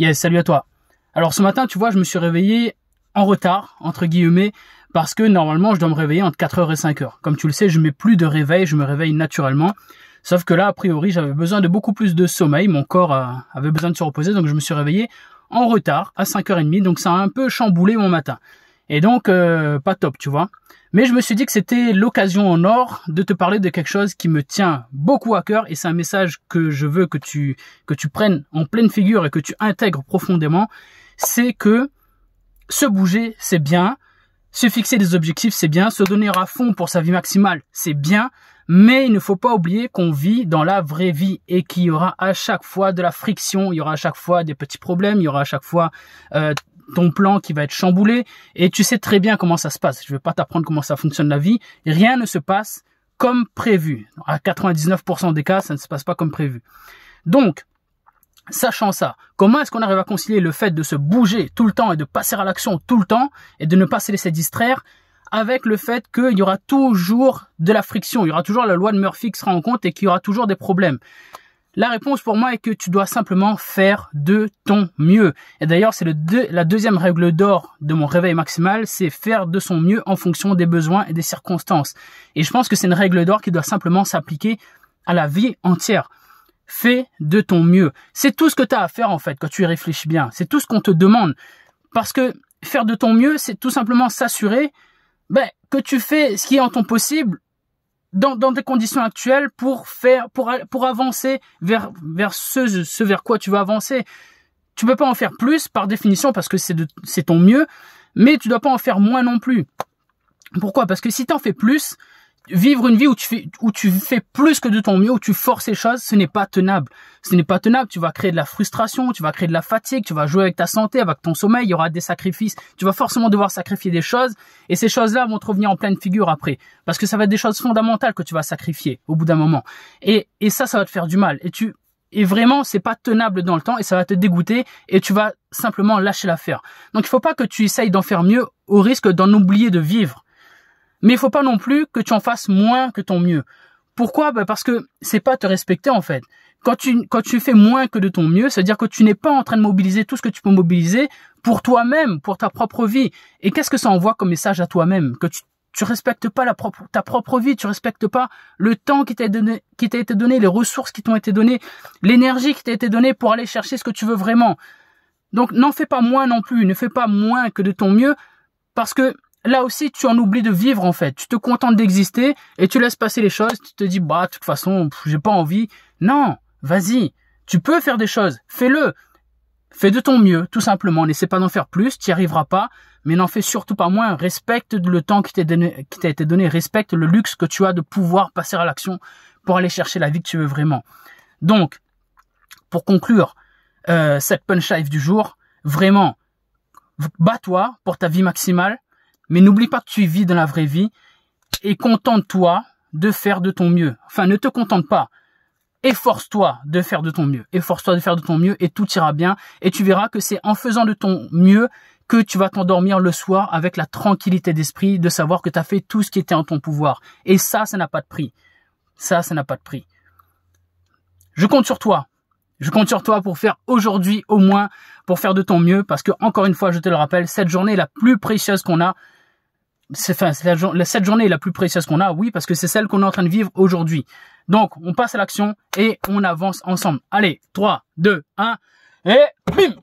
Yes, salut à toi. Alors ce matin, tu vois, je me suis réveillé en retard, entre guillemets, parce que normalement, je dois me réveiller entre 4h et 5h. Comme tu le sais, je mets plus de réveil, je me réveille naturellement. Sauf que là, a priori, j'avais besoin de beaucoup plus de sommeil, mon corps euh, avait besoin de se reposer, donc je me suis réveillé en retard à 5h30, donc ça a un peu chamboulé mon matin. Et donc, euh, pas top, tu vois. Mais je me suis dit que c'était l'occasion en or de te parler de quelque chose qui me tient beaucoup à cœur et c'est un message que je veux que tu, que tu prennes en pleine figure et que tu intègres profondément. C'est que se bouger, c'est bien. Se fixer des objectifs, c'est bien. Se donner à fond pour sa vie maximale, c'est bien. Mais il ne faut pas oublier qu'on vit dans la vraie vie et qu'il y aura à chaque fois de la friction, il y aura à chaque fois des petits problèmes, il y aura à chaque fois euh, ton plan qui va être chamboulé et tu sais très bien comment ça se passe. Je ne vais pas t'apprendre comment ça fonctionne la vie. Rien ne se passe comme prévu. À 99% des cas, ça ne se passe pas comme prévu. Donc, sachant ça, comment est-ce qu'on arrive à concilier le fait de se bouger tout le temps et de passer à l'action tout le temps et de ne pas se laisser distraire avec le fait qu'il y aura toujours de la friction, il y aura toujours la loi de Murphy qui sera en compte et qu'il y aura toujours des problèmes. La réponse pour moi est que tu dois simplement faire de ton mieux. Et d'ailleurs, c'est deux, la deuxième règle d'or de mon réveil maximal, c'est faire de son mieux en fonction des besoins et des circonstances. Et je pense que c'est une règle d'or qui doit simplement s'appliquer à la vie entière. Fais de ton mieux. C'est tout ce que tu as à faire en fait quand tu y réfléchis bien. C'est tout ce qu'on te demande. Parce que faire de ton mieux, c'est tout simplement s'assurer ben, que tu fais ce qui est en ton possible dans, dans tes conditions actuelles pour faire pour pour avancer vers vers ce vers quoi tu vas avancer. Tu peux pas en faire plus par définition parce que c'est c'est ton mieux, mais tu dois pas en faire moins non plus. Pourquoi Parce que si tu en fais plus, vivre une vie où tu fais, où tu fais plus que de ton mieux, où tu forces les choses, ce n'est pas tenable. Ce n'est pas tenable. Tu vas créer de la frustration, tu vas créer de la fatigue, tu vas jouer avec ta santé, avec ton sommeil, il y aura des sacrifices. Tu vas forcément devoir sacrifier des choses et ces choses-là vont te revenir en pleine figure après. Parce que ça va être des choses fondamentales que tu vas sacrifier au bout d'un moment. Et, et ça, ça va te faire du mal. Et tu, et vraiment, c'est pas tenable dans le temps et ça va te dégoûter et tu vas simplement lâcher l'affaire. Donc il faut pas que tu essayes d'en faire mieux au risque d'en oublier de vivre. Mais il faut pas non plus que tu en fasses moins que ton mieux. Pourquoi bah, Parce que c'est pas te respecter en fait. Quand tu, quand tu fais moins que de ton mieux, c'est-à-dire que tu n'es pas en train de mobiliser tout ce que tu peux mobiliser pour toi-même, pour ta propre vie. Et qu'est-ce que ça envoie comme message à toi-même Que tu, tu respectes pas la propre, ta propre vie, tu respectes pas le temps qui t'a donné, qui t'a été donné, les ressources qui t'ont été données, l'énergie qui t'a été donnée pour aller chercher ce que tu veux vraiment. Donc n'en fais pas moins non plus, ne fais pas moins que de ton mieux, parce que là aussi, tu en oublies de vivre en fait. Tu te contentes d'exister et tu laisses passer les choses. Tu te dis, bah, de toute façon, j'ai pas envie. Non, vas-y. Tu peux faire des choses. Fais-le. Fais de ton mieux, tout simplement. N'essaie pas d'en faire plus. Tu n'y arriveras pas. Mais n'en fais surtout pas moins. Respecte le temps qui t'a été donné. Respecte le luxe que tu as de pouvoir passer à l'action pour aller chercher la vie que tu veux vraiment. Donc, pour conclure euh, cette punch du jour, vraiment, bats-toi pour ta vie maximale mais n'oublie pas que tu vis dans la vraie vie et contente-toi de faire de ton mieux. Enfin, ne te contente pas. Efforce-toi de faire de ton mieux. Efforce-toi de faire de ton mieux et tout ira bien. Et tu verras que c'est en faisant de ton mieux que tu vas t'endormir le soir avec la tranquillité d'esprit de savoir que tu as fait tout ce qui était en ton pouvoir. Et ça, ça n'a pas de prix. Ça, ça n'a pas de prix. Je compte sur toi je compte sur toi pour faire aujourd'hui au moins, pour faire de ton mieux, parce que encore une fois, je te le rappelle, cette journée est la plus précieuse qu'on a. Enfin, la, cette journée est la plus précieuse qu'on a, oui, parce que c'est celle qu'on est en train de vivre aujourd'hui. Donc, on passe à l'action et on avance ensemble. Allez, 3, 2, 1, et bim